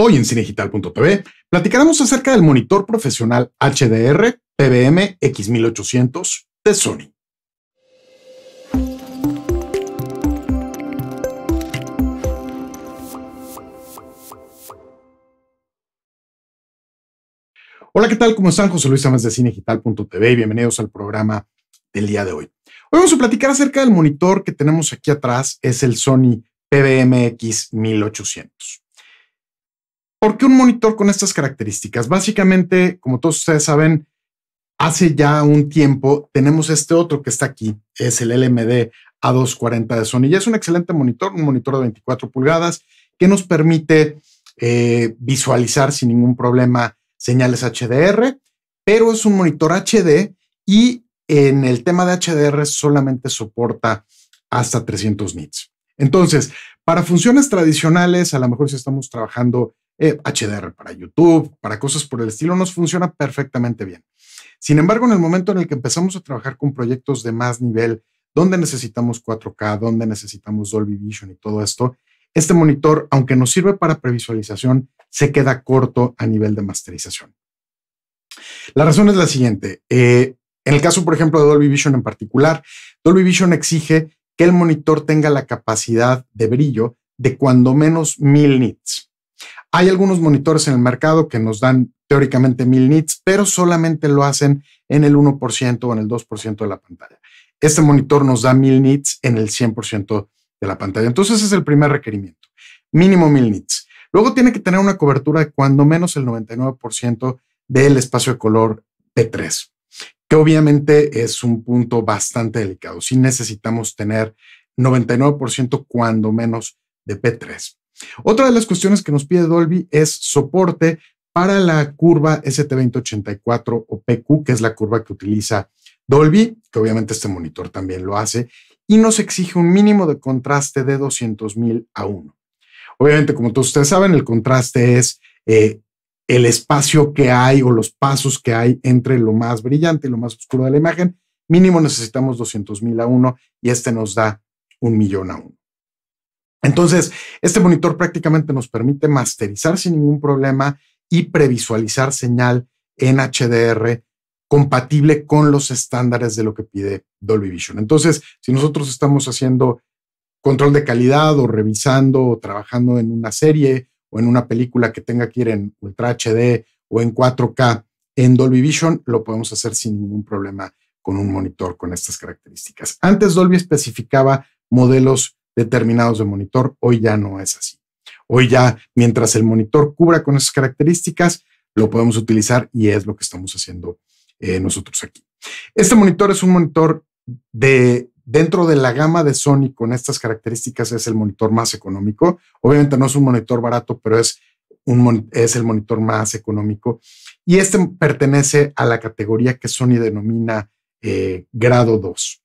Hoy en cinegital.tv platicaremos acerca del monitor profesional HDR PBM X1800 de Sony. Hola, ¿qué tal? ¿Cómo están? José Luis Amas de cinegital.tv y bienvenidos al programa del día de hoy. Hoy vamos a platicar acerca del monitor que tenemos aquí atrás, es el Sony pbm x 1800. ¿Por qué un monitor con estas características? Básicamente, como todos ustedes saben, hace ya un tiempo tenemos este otro que está aquí, es el LMD A240 de Sony. Y es un excelente monitor, un monitor de 24 pulgadas que nos permite eh, visualizar sin ningún problema señales HDR, pero es un monitor HD y en el tema de HDR solamente soporta hasta 300 nits. Entonces, para funciones tradicionales, a lo mejor si estamos trabajando HDR eh, para YouTube, para cosas por el estilo, nos funciona perfectamente bien. Sin embargo, en el momento en el que empezamos a trabajar con proyectos de más nivel, donde necesitamos 4K, donde necesitamos Dolby Vision y todo esto, este monitor, aunque nos sirve para previsualización, se queda corto a nivel de masterización. La razón es la siguiente. Eh, en el caso, por ejemplo, de Dolby Vision en particular, Dolby Vision exige que el monitor tenga la capacidad de brillo de cuando menos 1000 nits. Hay algunos monitores en el mercado que nos dan teóricamente 1000 nits, pero solamente lo hacen en el 1% o en el 2% de la pantalla. Este monitor nos da 1000 nits en el 100% de la pantalla. Entonces ese es el primer requerimiento, mínimo 1000 nits. Luego tiene que tener una cobertura de cuando menos el 99% del espacio de color P3, que obviamente es un punto bastante delicado. Si necesitamos tener 99% cuando menos de P3. Otra de las cuestiones que nos pide Dolby es soporte para la curva ST2084 o PQ, que es la curva que utiliza Dolby, que obviamente este monitor también lo hace, y nos exige un mínimo de contraste de 200.000 a 1. Obviamente, como todos ustedes saben, el contraste es eh, el espacio que hay o los pasos que hay entre lo más brillante y lo más oscuro de la imagen. Mínimo necesitamos 200.000 a 1 y este nos da un millón a 1. Entonces, este monitor prácticamente nos permite masterizar sin ningún problema y previsualizar señal en HDR compatible con los estándares de lo que pide Dolby Vision. Entonces, si nosotros estamos haciendo control de calidad o revisando o trabajando en una serie o en una película que tenga que ir en Ultra HD o en 4K en Dolby Vision, lo podemos hacer sin ningún problema con un monitor con estas características. Antes Dolby especificaba modelos determinados de monitor. Hoy ya no es así. Hoy ya, mientras el monitor cubra con esas características, lo podemos utilizar y es lo que estamos haciendo eh, nosotros aquí. Este monitor es un monitor de dentro de la gama de Sony con estas características es el monitor más económico. Obviamente no es un monitor barato, pero es, un, es el monitor más económico. Y este pertenece a la categoría que Sony denomina eh, grado 2.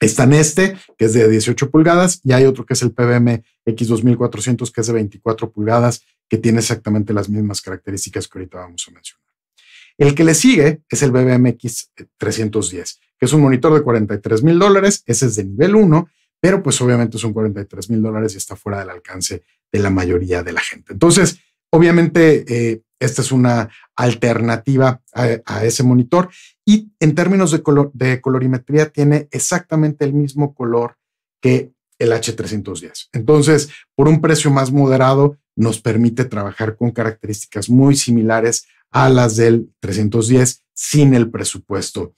Está en este, que es de 18 pulgadas, y hay otro que es el PBM X2400, que es de 24 pulgadas, que tiene exactamente las mismas características que ahorita vamos a mencionar. El que le sigue es el BBM X310, que es un monitor de 43 mil dólares, ese es de nivel 1, pero pues obviamente son 43 mil dólares y está fuera del alcance de la mayoría de la gente. Entonces, obviamente, eh, esta es una alternativa a, ese monitor y en términos de, color, de colorimetría tiene exactamente el mismo color que el H310. Entonces, por un precio más moderado, nos permite trabajar con características muy similares a las del 310 sin el presupuesto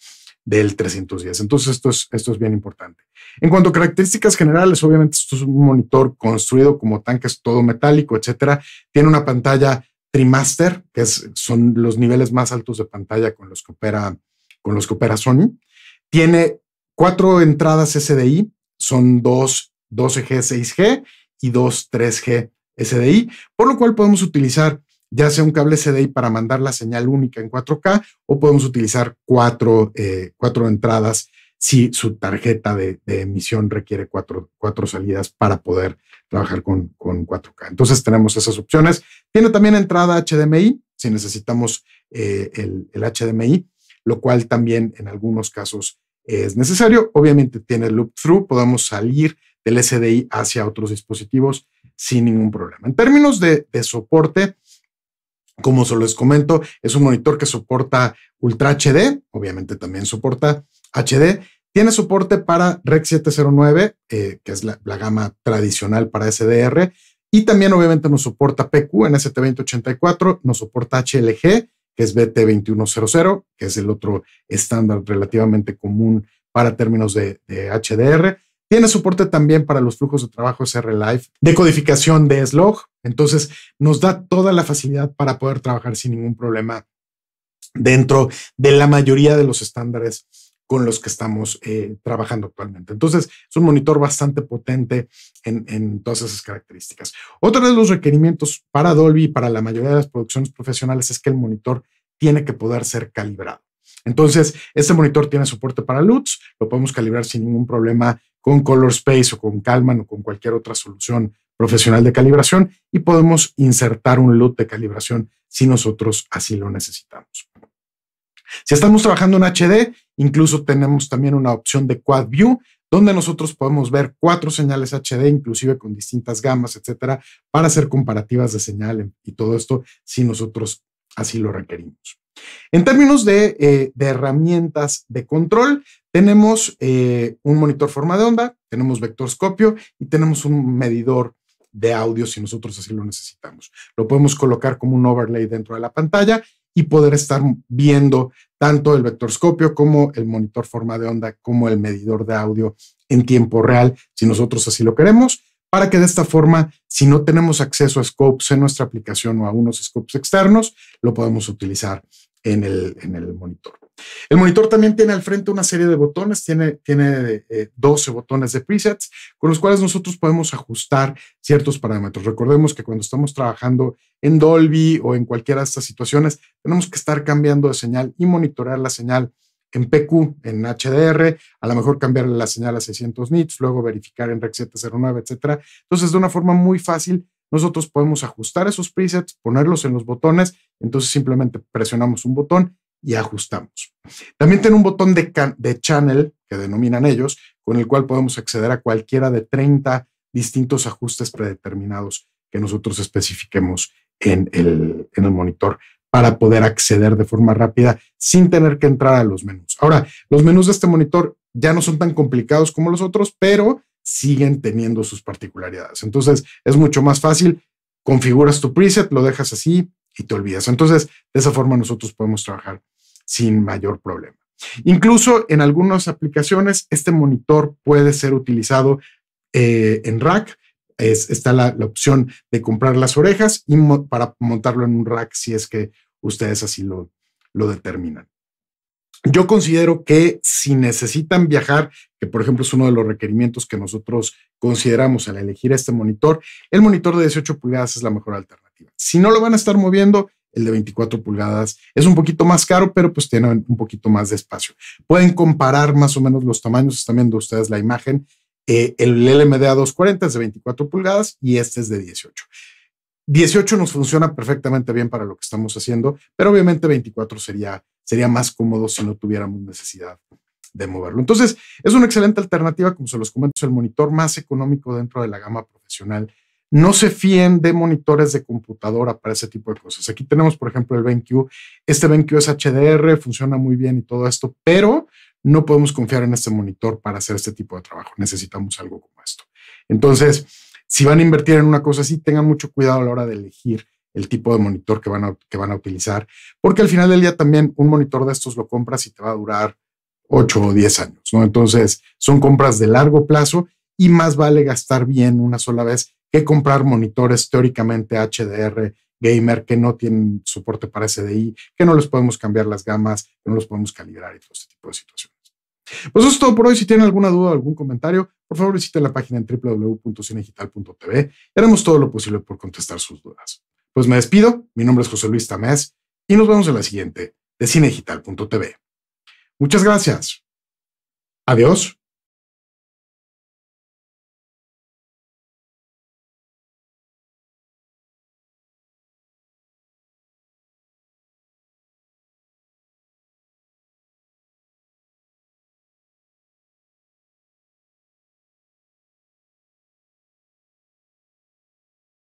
del 310. Entonces, esto es, esto es bien importante. En cuanto a características generales, obviamente esto es un monitor construido como tanques todo metálico, etcétera. Tiene una pantalla trimaster, que son los niveles más altos de pantalla con los que opera con los que opera Sony. Tiene cuatro entradas SDI, son dos 12G 6G y dos 3G SDI, por lo cual podemos utilizar ya sea un cable SDI para mandar la señal única en 4K o podemos utilizar eh, cuatro, entradas si su tarjeta de, emisión requiere cuatro, salidas para poder trabajar con, 4K. Entonces tenemos esas opciones. Tiene también entrada HDMI, si necesitamos eh, el, el HDMI, lo cual también en algunos casos es necesario. Obviamente tiene loop-through, podemos salir del SDI hacia otros dispositivos sin ningún problema. En términos de, soporte, como se les comento, es un monitor que soporta Ultra HD, obviamente también soporta HD. Tiene soporte para REC 709, eh, que es la, la, gama tradicional para SDR, y también obviamente nos soporta PQ en ST2084, nos soporta HLG, que es BT2100, que es el otro estándar relativamente común para términos de, HDR. Tiene soporte también para los flujos de trabajo de decodificación de slog. Entonces nos da toda la facilidad para poder trabajar sin ningún problema dentro de la mayoría de los estándares con los que estamos eh, trabajando actualmente. Entonces, es un monitor bastante potente en, todas esas características. Otro de los requerimientos para Dolby y para la mayoría de las producciones profesionales es que el monitor tiene que poder ser calibrado. Entonces, este monitor tiene soporte para LUTs, lo podemos calibrar sin ningún problema con Color Space o con Calman o con cualquier otra solución profesional de calibración y podemos insertar un LUT de calibración si nosotros así lo necesitamos. Si estamos trabajando en HD, incluso tenemos también una opción de Quad View, donde nosotros podemos ver cuatro señales HD, inclusive con distintas gamas, etcétera, para hacer comparativas de señal y todo esto si nosotros así lo requerimos. En términos de, eh, herramientas de control, tenemos eh, un monitor forma de onda, tenemos vectorscopio y tenemos un medidor de audio si nosotros así lo necesitamos. Lo podemos colocar como un overlay dentro de la pantalla y poder estar viendo tanto el vectorscopio como el monitor forma de onda, como el medidor de audio en tiempo real, si nosotros así lo queremos, para que de esta forma, si no tenemos acceso a scopes en nuestra aplicación o a unos scopes externos, lo podemos utilizar en el, en el monitor. El monitor también tiene al frente una serie de botones, tiene, tiene 12 eh, botones de presets con los cuales nosotros podemos ajustar ciertos parámetros. Recordemos que cuando estamos trabajando en Dolby o en cualquiera de estas situaciones, tenemos que estar cambiando de señal y monitorear la señal en PQ, en HDR, a lo mejor cambiarle la señal a 600 nits, luego verificar en REC 709, etcétera. Entonces, de una forma muy fácil, nosotros podemos ajustar esos presets, ponerlos en los botones, entonces simplemente presionamos un botón y ajustamos. También tiene un botón de, de channel, que denominan ellos, con el cual podemos acceder a cualquiera de 30 distintos ajustes predeterminados que nosotros especifiquemos en el, en el monitor para poder acceder de forma rápida sin tener que entrar a los menús. Ahora, los menús de este monitor ya no son tan complicados como los otros, pero siguen teniendo sus particularidades. Entonces, es mucho más fácil, configuras tu preset, lo dejas así y te olvidas. Entonces, de esa forma nosotros podemos trabajar sin mayor problema. Incluso en algunas aplicaciones, este monitor puede ser utilizado eh, en rack. está la, opción de comprar las orejas y para montarlo en un rack si es que ustedes así lo, lo determinan. Yo considero que si necesitan viajar, que por ejemplo es uno de los requerimientos que nosotros consideramos al elegir este monitor, el monitor de 18 pulgadas es la mejor alternativa. Si no lo van a estar moviendo, el de 24 pulgadas es un poquito más caro, pero pues tiene un poquito más de espacio. Pueden comparar más o menos los tamaños, están viendo ustedes la imagen. Eh, el lmda 240 es de 24 pulgadas y este es de 18. 18 nos funciona perfectamente bien para lo que estamos haciendo, pero obviamente 24 sería, sería más cómodo si no tuviéramos necesidad de moverlo. Entonces, es una excelente alternativa, como se los comento, es el monitor más económico dentro de la gama profesional no se fíen de monitores de computadora para ese tipo de cosas. Aquí tenemos, por ejemplo, el BenQ. Este BenQ es HDR, funciona muy bien y todo esto, pero no podemos confiar en este monitor para hacer este tipo de trabajo. Necesitamos algo como esto. Entonces, si van a invertir en una cosa así, tengan mucho cuidado a la hora de elegir el tipo de monitor que van a, que van a utilizar, porque al final del día también un monitor de estos lo compras y te va a durar 8 o 10 años, ¿no? Entonces, son compras de largo plazo y más vale gastar bien una sola vez que comprar monitores teóricamente HDR gamer que no tienen soporte para SDI, que no les podemos cambiar las gamas, que no los podemos calibrar y todo este tipo de situaciones. Pues eso es todo por hoy. Si tienen alguna duda o algún comentario, por favor visiten la página en www.cinegital.tv haremos todo lo posible por contestar sus dudas. Pues me despido. Mi nombre es José Luis Tamés y nos vemos en la siguiente de cinegital.tv. Muchas gracias. Adiós.